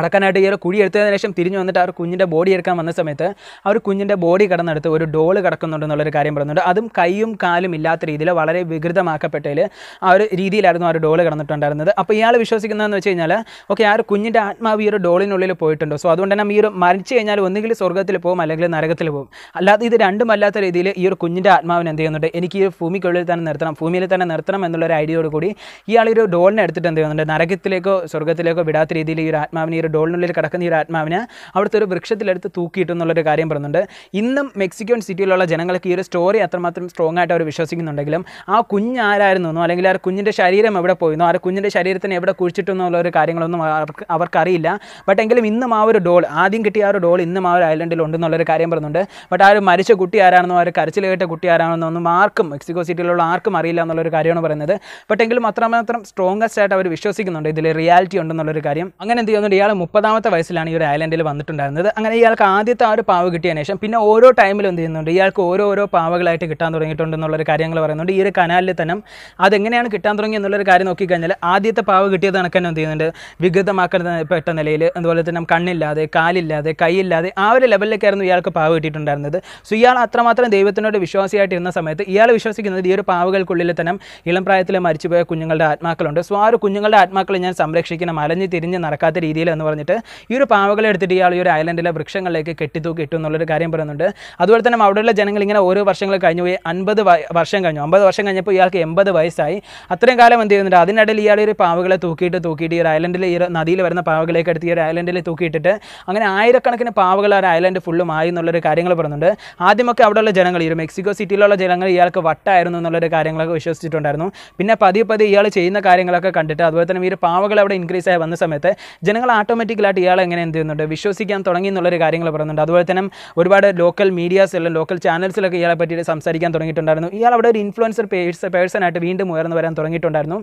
അടക്കാനായിട്ട് ഈ ഒരു കുഴി എടുത്തതിന് ശേഷം തിരിഞ്ഞു വന്നിട്ട് ആ ഒരു കുഞ്ഞിൻ്റെ ബോഡി എടുക്കാൻ വന്ന സമയത്ത് ആ ഒരു കുഞ്ഞിൻ്റെ ബോഡി കടന്നെടുത്ത് ഒരു ഡോള് കിടക്കുന്നുണ്ടെന്നുള്ളൊരു കാര്യം പറയുന്നുണ്ട് അതും കൈയും കാലും ഇല്ലാത്ത രീതിയിൽ വളരെ വികൃതമാക്കപ്പെട്ടതിൽ ആ ഒരു രീതിയിലായിരുന്നു ആ ഒരു ഡോള് കിടന്നിട്ടുണ്ടായിരുന്നത് അപ്പോൾ ഇയാൾ വിശ്വസിക്കുന്നതെന്ന് വെച്ച് കഴിഞ്ഞാൽ ഓക്കെ ആ ഒരു കുഞ്ഞിൻ്റെ ആത്മാവ് ഈ ഒരു ഡോളിനുള്ളിൽ പോയിട്ടുണ്ടോ സോ അതുകൊണ്ട് തന്നെ ഈ ഒരു മരിച്ചു കഴിഞ്ഞാൽ ഒന്നുകിൽ സ്വർഗ്ഗത്തിൽ പോകും അല്ലെങ്കിൽ നരകത്തിൽ പോകും അല്ലാതെ ഇത് രണ്ടുമല്ലാത്ത രീതിയിൽ ഈ ഒരു കുഞ്ഞിൻ്റെ ആത്മാവിന് എന്ത് ചെയ്യുന്നുണ്ട് എനിക്ക് ഈ ഭൂമിക്കുള്ളിൽ തന്നെ നിർത്തണം ഭൂമിയിൽ തന്നെ നിർത്തണം എന്നുള്ളൊരു ഐഡിയയോട് കൂടി ഇയാൾ ഒരു ഡോളിനെ എടുത്തിട്ട് എന്ത് ചെയ്യുന്നുണ്ട് നരകത്തിലേക്കോ സ്വർഗ്ഗത്തിലേക്കോ വിടാത്ത രീതിയിൽ ഈ ഒരു ആത്മാവിനെ ഈ ഒരു ഡോളിനുള്ളിൽ കിടക്കുന്ന ഈ ഒരു ആത്മാവിനെ അവിടുത്തെ ഒരു വൃക്ഷത്തിലെടുത്ത് തൂക്കിയിട്ടു എന്നുള്ളൊരു കാര്യം പറയുന്നുണ്ട് ഇന്നും മെക്സിക്കോൺ സിറ്റിയിലുള്ള ജനങ്ങൾക്ക് ഈ ഒരു സ്റ്റോറി അത്രമാത്രം സ്ട്രോങ് ആയിട്ട് അവർ വിശ്വസിക്കുന്നുണ്ടെങ്കിലും ആ കുഞ്ഞ് ആരായിരുന്നു എന്നോ അല്ലെങ്കിൽ ആ കുഞ്ഞിൻ്റെ ശരീരം എവിടെ പോയിരുന്നോ ആ കുഞ്ഞിൻ്റെ ശരീരത്തിന് എവിടെ കുഴിച്ചിട്ടു എന്നുള്ള ഒരു കാര്യങ്ങളൊന്നും അവർക്ക് അവർക്കറിയില്ല ബട്ട് എങ്കിലും ഇന്നും ആ ഒരു ഡോൾ ആദ്യം കിട്ടിയ ആ ഒരു ഡോൾ ഇന്നും ആ ഒരു ഐലൻഡിൽ ഉണ്ടെന്നുള്ളൊരു കാര്യം പറയുന്നുണ്ട് ബട്ട് ആ ഒരു മരിച്ച കുട്ടി ആരാണെന്നോ ആ കരച്ചിൽ കേട്ട കുട്ടി ആരാണെന്നോ ഒന്നും ആർക്കും മെക്സിക്കോ സിറ്റിയിലുള്ള ആർക്കും അറിയില്ല എന്നുള്ളൊരു കാര്യമാണ് പറയുന്നത് ബട്ട് എങ്കിലും അത്രമാത്രം സ്ട്രോങ്സ്റ്റ് ആയിട്ട് അവർ വിശ്വസിക്കുന്നുണ്ട് ഇതിൽ റിയാലിറ്റി ഉണ്ടെന്നുള്ളൊരു കാര്യം അങ്ങനെ എന്ത് ചെയ്യുന്നുണ്ട് ഇയാൾ ഇയാൾ മുപ്പതാമത്തെ വയസ്സിലാണ് ഈ ഒരു ഐലൻഡിൽ വന്നിട്ടുണ്ടായിരുന്നത് അങ്ങനെ ഇയാൾക്ക് ആദ്യത്തെ ആ ഒരു പാവ് കിട്ടിയ ശേഷം പിന്നെ ഓരോ ടൈമിലും എന്ത് ചെയ്യുന്നുണ്ട് ഇയാൾക്ക് ഓരോ ഓരോ പാവകളായിട്ട് കിട്ടാൻ തുടങ്ങിയിട്ടുണ്ട് എന്നുള്ളൊരു കാര്യങ്ങൾ പറയുന്നുണ്ട് ഈ ഒരു കനാലിൽ തന്നെ അതെങ്ങനെയാണ് കിട്ടാൻ തുടങ്ങി എന്നുള്ളൊരു കാര്യം നോക്കിക്കഴിഞ്ഞാൽ ആദ്യത്തെ പാവ് കിട്ടിയത് കണക്ക് തന്നെ എന്ത് ചെയ്യുന്നുണ്ട് വികൃതമാക്കപ്പെട്ട നിലയിൽ അതുപോലെ തന്നെ കണ്ണില്ലാതെ കാലില്ലാതെ കൈയില്ലാതെ ആ ഒരു ലെവലിലേക്കായിരുന്നു ഇയാൾക്ക് പാവ് കിട്ടിയിട്ടുണ്ടായിരുന്നത് സോ ഇയാൾ അത്രമാത്രം ദൈവത്തിനോട് വിശ്വാസിയായിട്ടിരുന്ന സമയത്ത് ഇയാൾ വിശ്വസിക്കുന്നത് ഈ ഒരു പാവകൾക്കുള്ളിൽ തന്നെ ഇളം പ്രായത്തിൽ മരിച്ചുപോയ കുഞ്ഞുങ്ങളുടെ ആത്മാക്കളുണ്ട് സോ ആ ഒരു കുഞ്ഞുങ്ങളുടെ ആത്മാക്കളെ ഞാൻ സംരക്ഷിക്കണം അലഞ്ഞ് തിരിഞ്ഞ് നടക്കാത്ത രീതിയിൽ എന്ന് പറഞ്ഞിട്ട് ഈ ഒരു പാവകളെ എടുത്തിട്ട് ഇയാൾ ഈ ഒരു ഐലൻഡിലെ വൃക്ഷങ്ങളിലേക്ക് കെട്ടിത്തൂക്കി ഇട്ടു എന്നുള്ളൊരു കാര്യം പറയുന്നുണ്ട് അതുപോലെ തന്നെ അവിടെയുള്ള ജനങ്ങൾ ഇങ്ങനെ ഓരോ വർഷങ്ങൾ കഴിഞ്ഞു പോയി അൻപത് വർഷം കഴിഞ്ഞു അമ്പത് വർഷം കഴിഞ്ഞപ്പോൾ ഇയാൾക്ക് എൺപത് വയസ്സായി അത്രയും കാലം എന്ത് ചെയ്യുന്നുണ്ട് അതിനിടയിൽ ഇയാൾ ഒരു പാവകളെ തൂക്കിയിട്ട് തൂക്കിയിട്ട് ഈ ഒരു ഐലൻഡിൽ ഈ നദിയിൽ വരുന്ന പാവകളിലേക്ക് എടുത്ത് ഈ ഒരു ഐലൻഡിൽ തൂക്കിയിട്ടിട്ട് അങ്ങനെ ആയിരക്കണക്കിന് പാവകൾ ആ ഐലൻഡ് ഫുള്ളും ആയി എന്നുള്ളൊരു കാര്യങ്ങൾ പറയുന്നുണ്ട് ആദ്യമൊക്കെ അവിടെയുള്ള ജനങ്ങൾ ഈ ഒരു മെക്സിക്കോ സിറ്റിയിലുള്ള ജനങ്ങൾ ഇയാൾക്ക് വട്ടായിരുന്നു എന്നുള്ളൊരു കാര്യങ്ങളൊക്കെ വിശ്വസിച്ചിട്ടുണ്ടായിരുന്നു പിന്നെ പതിയെ പതിയെ ഇയാൾ ചെയ്യുന്ന കാര്യങ്ങളൊക്കെ കണ്ടിട്ട് അതുപോലെ തന്നെ ഈ ഒരു പാവകൾ അവിടെ ഇൻക്രീസ് ആയി വന്ന സമയത്ത് ജനങ്ങൾ ആ ഓട്ടോമാറ്റിക്കലായിട്ട് ഇയാൾ എങ്ങനെ എന്ത് ചെയ്യുന്നുണ്ട് വിശ്വസിക്കാൻ തുടങ്ങി എന്നുള്ളൊരു കാര്യങ്ങൾ പറയുന്നുണ്ട് അതുപോലെ തന്നെ ഒരുപാട് ലോക്കൽ മീഡിയാസിലും ലോക്കൽ ചാനൽസിലൊക്കെ ഇയാളെ പറ്റി സംസാരിക്കാൻ തുടങ്ങിയിട്ടുണ്ടായിരുന്നു ഇയാൾ അവിടെ ഒരു ഇൻഫ്ലുവൻസർ പേഴ്സ് ആയിട്ട് വീണ്ടും ഉയർന്നു വരാൻ തുടങ്ങിയിട്ടുണ്ടായിരുന്നു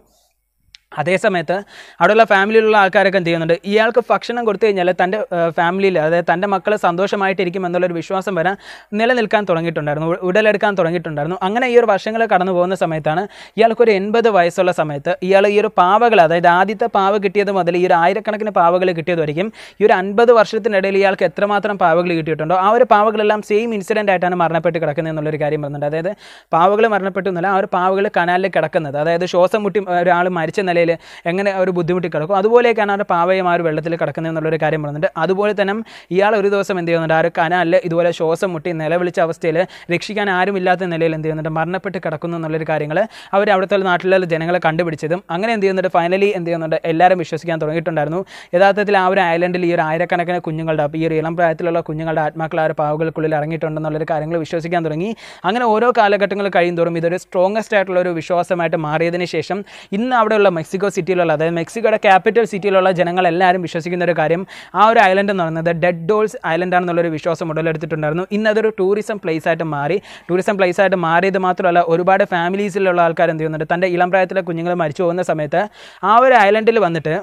അതേ സമയത്ത് അവിടെയുള്ള ഫാമിലിയിലുള്ള ആൾക്കാരൊക്കെ എന്ത് ചെയ്യുന്നുണ്ട് ഇയാൾക്ക് ഭക്ഷണം കൊടുത്തു കഴിഞ്ഞാൽ തൻ്റെ ഫാമിലിയിൽ അതായത് തൻ്റെ മക്കൾ സന്തോഷമായിട്ടിരിക്കും എന്നുള്ളൊരു വിശ്വാസം വരാൻ നിലനിൽക്കാൻ തുടങ്ങിയിട്ടുണ്ടായിരുന്നു ഉടലെടുക്കാൻ തുടങ്ങിയിട്ടുണ്ടായിരുന്നു അങ്ങനെ ഈ ഒരു വർഷങ്ങൾ കടന്നു പോകുന്ന സമയത്താണ് ഇയാൾക്കൊരു എൺപത് വയസ്സുള്ള സമയത്ത് ഇയാൾ ഈ ഒരു പാവകൾ അതായത് ആദ്യത്തെ പാവ കിട്ടിയത് മുതൽ ഈ ഒരു ആയിരക്കണക്കിന് പാവകൾ കിട്ടിയത് ഈ ഒരു അൻപത് വർഷത്തിനിടയിൽ ഇയാൾക്ക് എത്രമാത്രം പാവകൾ കിട്ടിയിട്ടുണ്ടോ ആ ഒരു പാവകളെല്ലാം സെയിം ഇൻസിഡൻ്റ് ആയിട്ടാണ് മരണപ്പെട്ട് കിടക്കുന്നത് എന്നുള്ളൊരു കാര്യം പറയുന്നുണ്ട് അതായത് പാവകൾ മരണപ്പെട്ടു എന്നല്ല ആ ഒരു പാവകൾ കനാലിൽ കിടക്കുന്നത് അതായത് ശ്വാസം മുട്ടി ഒരാൾ മരിച്ച തിരമാലയിൽ എങ്ങനെ ഒരു ബുദ്ധിമുട്ടി കിടക്കും അതുപോലെയൊക്കെയാണ് അവരുടെ പാവയും ആ ഒരു വെള്ളത്തിൽ കിടക്കുന്നത് എന്നുള്ളൊരു കാര്യം പറയുന്നുണ്ട് അതുപോലെ തന്നെ ഇയാൾ ഒരു ദിവസം എന്ത് ചെയ്യുന്നുണ്ട് ആ ഒരു കനാലിൽ ഇതുപോലെ ശ്വാസം മുട്ടി നിലവിളിച്ച അവസ്ഥയിൽ രക്ഷിക്കാൻ ആരുമില്ലാത്ത നിലയിൽ എന്ത് ചെയ്യുന്നുണ്ട് മരണപ്പെട്ട് കിടക്കുന്നു എന്നുള്ളൊരു കാര്യങ്ങൾ അവർ അവിടുത്തെ നാട്ടിലുള്ള ജനങ്ങളെ കണ്ടുപിടിച്ചതും അങ്ങനെ എന്ത് ചെയ്യുന്നുണ്ട് ഫൈനലി എന്ത് ചെയ്യുന്നുണ്ട് എല്ലാവരും വിശ്വസിക്കാൻ തുടങ്ങിയിട്ടുണ്ടായിരുന്നു യഥാർത്ഥത്തിൽ ആ ഒരു ഐലൻഡിൽ ഈ ഒരു ആയിരക്കണക്കിന് കുഞ്ഞുങ്ങളുടെ ഈ ഒരു ഇളം പ്രായത്തിലുള്ള കുഞ്ഞുങ്ങളുടെ ആത്മാക്കൾ ആ ഒരു പാവുകൾക്കുള്ളിൽ ഇറങ്ങിയിട്ടുണ്ടെന്നുള്ളൊരു കാര്യങ്ങൾ വിശ്വസിക്കാൻ തുടങ്ങി അങ്ങനെ ഓരോ കാലഘട്ടങ്ങൾ തോറും ഇതൊരു സ്ട്രോങ്ങസ്റ്റ് ആയിട്ടുള്ള ഒരു വിശ്വാസമായിട്ട് മാറിയതിന് ശേഷം ഇന്ന് അവിടെയുള്ള മെക്സിക്കോ സിറ്റിയിലുള്ള അതായത് മെക്സിക്കോയുടെ ക്യാപിറ്റൽ സിറ്റിയിലുള്ള ജനങ്ങളെല്ലാവരും വിശ്വസിക്കുന്ന ഒരു കാര്യം ആ ഒരു ഐലൻഡ് എന്ന് പറയുന്നത് ഡെഡ് ഡോൾസ് ഐലൻഡ് ആണെന്നുള്ളൊരു വിശ്വാസം ഉടലെടുത്തിട്ടുണ്ടായിരുന്നു ഇന്നതൊരു ടൂറിസം പ്ലേസ് ആയിട്ട് മാറി ടൂറിസം പ്ലേസ് ആയിട്ട് മാറിയത് മാത്രമല്ല ഒരുപാട് ഫാമിലീസിലുള്ള ആൾക്കാർ എന്ത് ചെയ്യുന്നുണ്ട് തൻ്റെ ഇളം പ്രായത്തിലെ കുഞ്ഞുങ്ങൾ മരിച്ചു പോകുന്ന സമയത്ത് ആ ഒരു ഐലൻഡിൽ വന്നിട്ട്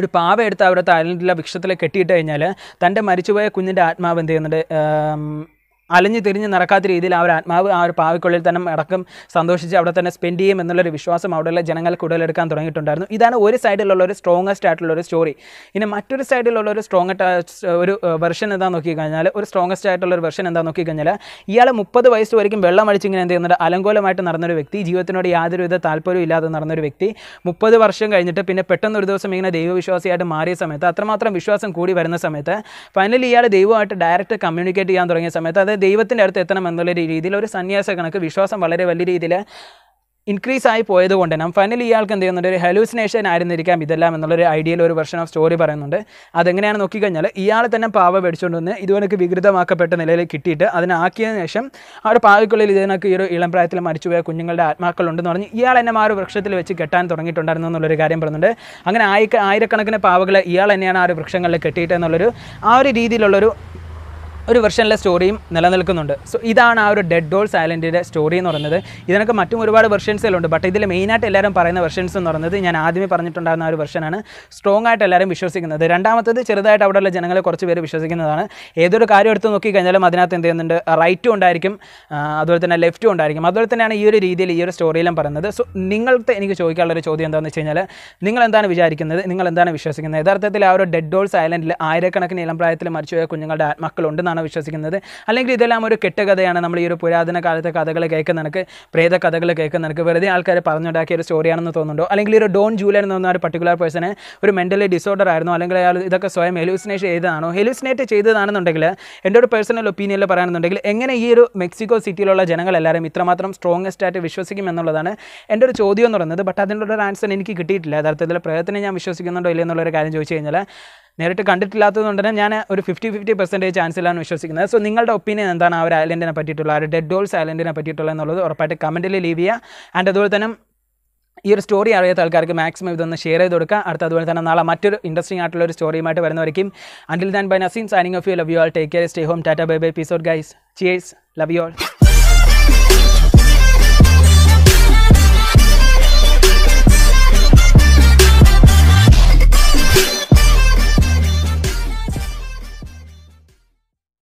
ഒരു പാവ എടുത്ത് അവിടുത്തെ ഐലൻഡിലെ വൃക്ഷത്തിൽ കെട്ടിയിട്ട് കഴിഞ്ഞാൽ തൻ്റെ മരിച്ചുപോയ കുഞ്ഞിൻ്റെ ആത്മാവ് എന്ത് ചെയ്യുന്നുണ്ട് അലഞ്ഞു തിരിഞ്ഞ് നടക്കാത്ത രീതിയിൽ ആ ഒരു ആത്മാവ് ആ ഒരു പാവയ്ക്കുള്ളിൽ തന്നെ അടക്കം സന്തോഷിച്ച് അവിടെ തന്നെ സ്പെൻഡ് ചെയ്യും എന്നുള്ളൊരു വിശ്വാസം അവിടെയുള്ള ജനങ്ങൾക്ക് ഉടലെടുക്കാൻ തുടങ്ങിയിട്ടുണ്ടായിരുന്നു ഇതാണ് ഒരു സൈഡിലുള്ള ഒരു സ്ട്രോങ്ങസ്റ്റ് ആയിട്ടുള്ള ഒരു സ്റ്റോറി ഇനി മറ്റൊരു സൈഡിലുള്ള ഒരു സ്ട്രോങ് ഒരു വെർഷൻ എന്താ നോക്കിക്കഴിഞ്ഞാൽ ഒരു സ്ട്രോങ്ങസ്റ്റ് ആയിട്ടുള്ള ഒരു വെർഷൻ എന്താ നോക്കിക്കഴിഞ്ഞാൽ ഇയാൾ മുപ്പത് വയസ്സ് വരയ്ക്കും വെള്ളം അടിച്ചിങ്ങനെ എന്ത് ചെയ്യുന്നുണ്ട് അലങ്കോലമായിട്ട് നടന്നൊരു വ്യക്തി ജീവിതത്തിനോട് യാതൊരുവിധ താല്പര്യവും ഇല്ലാതെ നടന്നൊരു വ്യക്തി മുപ്പത് വർഷം കഴിഞ്ഞിട്ട് പിന്നെ പെട്ടെന്ന് ഒരു ദിവസം ഇങ്ങനെ ദൈവവിശ്വാസിയായിട്ട് മാറിയ സമയത്ത് അത്രമാത്രം വിശ്വാസം കൂടി വരുന്ന സമയത്ത് ഫൈനലി ഇയാൾ ദൈവമായിട്ട് ഡയറക്റ്റ് കമ്മ്യൂണിക്കേറ്റ് ചെയ്യാൻ തുടങ്ങിയ സമയത്ത് അതായത് ദൈവത്തിൻ്റെ അടുത്ത് എത്തണം എന്നുള്ള രീതിയിൽ ഒരു സന്യാസ കണക്ക് വിശ്വാസം വളരെ വലിയ രീതിയിൽ ഇൻക്രീസ് ആയി പോയതുകൊണ്ട് തന്നെ ഫൈനലി ഇയാൾക്ക് എന്ത് ചെയ്യുന്നുണ്ട് ഒരു ഹലൂസിനേഷൻ ആയിരുന്നിരിക്കാം ഇതെല്ലാം എന്നുള്ളൊരു ഐഡിയയിൽ ഒരു വെർഷൻ ഓഫ് സ്റ്റോറി പറയുന്നുണ്ട് അതെങ്ങനെയാണ് നോക്കിക്കഴിഞ്ഞാൽ ഇയാൾ തന്നെ പാവ മേടിച്ചുകൊണ്ട് വന്ന് ഇതുപോലൊക്കെ വികൃതമാക്കപ്പെട്ട നിലയിൽ കിട്ടിയിട്ട് അതിനാക്കിയതിനു ശേഷം അവിടെ പാവയ്ക്കുള്ളിൽ ഇതിനൊക്കെ ഈ ഒരു ഇളം പ്രായത്തിൽ മരിച്ചുപോയ കുഞ്ഞുങ്ങളുടെ ആത്മാക്കളുണ്ടെന്ന് പറഞ്ഞ് ഇയാൾ എന്നെ ആ ഒരു വൃക്ഷത്തിൽ വെച്ച് കെട്ടാൻ തുടങ്ങിയിട്ടുണ്ടായിരുന്നു എന്നുള്ളൊരു കാര്യം പറയുന്നുണ്ട് അങ്ങനെ ആയിരക്കണക്കിന് പാവകളെ ഇയാൾ തന്നെയാണ് ആ ഒരു വൃക്ഷങ്ങളിൽ കെട്ടിയിട്ടെന്നുള്ളൊരു ആ ഒരു രീതിയിലുള്ളൊരു ഒരു വെർഷനിലെ സ്റ്റോറിയും നിലനിൽക്കുന്നുണ്ട് സോ ഇതാണ് ആ ഒരു ഡെഡ് ഡോൾ സൈലൻറ്റിൻ്റെ സ്റ്റോറി എന്ന് പറയുന്നത് ഇതിനൊക്കെ മറ്റും ഒരുപാട് വെർഷൻസുകളുണ്ട് ബട്ട് ഇതിൽ മെയിനായിട്ട് എല്ലാവരും പറയുന്ന വെർഷൻസ് എന്ന് പറയുന്നത് ഞാൻ ആദ്യമേ പറഞ്ഞിട്ടുണ്ടായിരുന്ന ഒരു വെർഷനാണ് സ്ട്രോങ് ആയിട്ട് എല്ലാവരും വിശ്വസിക്കുന്നത് രണ്ടാമത്തത് ചെറുതായിട്ട് അവിടെയുള്ള ജനങ്ങളെ കുറച്ച് പേര് വിശ്വസിക്കുന്നതാണ് ഏതൊരു കാര്യം എടുത്ത് നോക്കിക്കഴിഞ്ഞാലും അതിനകത്ത് എന്ത് ചെയ്യുന്നുണ്ട് റൈറ്റും ഉണ്ടായിരിക്കും അതുപോലെ തന്നെ ലെഫ്റ്റും ഉണ്ടായിരിക്കും അതുപോലെ തന്നെയാണ് ഈ ഒരു രീതിയിൽ ഈ ഒരു സ്റ്റോറിയിലും പറയുന്നത് സോ നിങ്ങൾക്ക് എനിക്ക് ചോദിക്കാനുള്ള ഒരു ചോദ്യം എന്താണെന്ന് വെച്ച് കഴിഞ്ഞാൽ നിങ്ങൾ എന്താണ് വിചാരിക്കുന്നത് നിങ്ങൾ എന്താണ് വിശ്വസിക്കുന്നത് യഥാർത്ഥത്തിൽ ആ ഒരു ഡെഡ് ഡോൾസ് ഐലൻഡിൽ ആയിരക്കണക്കിന് ഇളം പ്രായത്തിൽ മരിച്ചുപോയ കുഞ്ഞുങ്ങളുടെ ആത്മാക്കളുണ്ടെന്നാണ് എന്നാണ് വിശ്വസിക്കുന്നത് അല്ലെങ്കിൽ ഇതെല്ലാം ഒരു കെട്ടുകഥയാണ് നമ്മൾ ഈ ഒരു പുരാതന കാലത്തെ കഥകൾ കേൾക്കുന്ന നിനക്ക് പ്രേത കഥകൾ കേൾക്കുന്ന നിനക്ക് വെറുതെ ആൾക്കാരെ പറഞ്ഞുണ്ടാക്കിയ ഒരു സ്റ്റോറിയാണെന്ന് തോന്നുന്നുണ്ടോ അല്ലെങ്കിൽ ഒരു ഡോൺ ജൂലൻ എന്ന് പറഞ്ഞ ഒരു പർട്ടിക്കുലർ പേഴ്സണെ ഒരു മെൻ്റലി ഡിസോർഡർ ആയിരുന്നു അല്ലെങ്കിൽ അയാൾ ഇതൊക്കെ സ്വയം ഹെലൂസിനേഷൻ ചെയ്തതാണോ ഹെലൂസിനേറ്റ് ചെയ്തതാണെന്നുണ്ടെങ്കിൽ എൻ്റെ ഒരു പേഴ്സണൽ ഒപ്പീനിയനിൽ പറയുകയാണെന്നുണ്ടെങ്കിൽ എങ്ങനെ ഈ ഒരു മെക്സിക്കോ സിറ്റിയിലുള്ള ജനങ്ങളെല്ലാവരും ഇത്രമാത്രം സ്ട്രോങ്ങസ്റ്റ് ആയിട്ട് വിശ്വസിക്കും എന്നുള്ളതാണ് എൻ്റെ ഒരു ചോദ്യം എന്ന് പറയുന്നത് ബട്ട് അതിനുള്ള ഒരു ആൻസർ എനിക്ക് കിട്ടിയിട്ടില്ല യഥാർത്ഥത്തിൽ പ്രേതത്തിനെ ഞാൻ വിശ്വസിക്കുന്നുണ്ടോ ഇല്ലെന്നുള്ളൊരു കാര്യം ചോദിച്ചു കഴിഞ്ഞാൽ നേരിട്ട് കണ്ടിട്ടില്ലാത്തതുകൊണ്ട് തന്നെ ഞാൻ ഒരു ഫിഫ്റ്റി ഫിഫ്റ്റി പെർസെൻറ്റേജ് ഇല്ലാന്ന് വിശ്വസിക്കുന്നത് സോ നിങ്ങളുടെ ഒപ്പീനിയൻ എന്താണ് ആ ഒരു ഐലൻഡിനെ പറ്റിയിട്ടുള്ള ആ ഒരു ഡെഡ് ഡോൾസ് ഐലൻഡിനെ പറ്റിയിട്ടുള്ള എന്നുള്ളത് ഉറപ്പായിട്ട് കമൻറ്റിൽ ലീവ് ചെയ്യുക ആൻഡ് അതുപോലെ തന്നെ ഈ ഒരു സ്റ്റോറി അറിയാത്ത ആൾക്കാർക്ക് മാക്സിമം ഇതൊന്ന് ഷെയർ ചെയ്ത് കൊടുക്കുക അടുത്ത അതുപോലെ തന്നെ നാളെ മറ്റൊരു ഇൻട്രസ്റ്റിംഗ് ആയിട്ടുള്ള ഒരു സ്റ്റോറിയുമായിട്ട് വരുന്നവരേക്കും until then bye Naseen signing off you love you all take care stay home tata bye bye peace out guys cheers love you all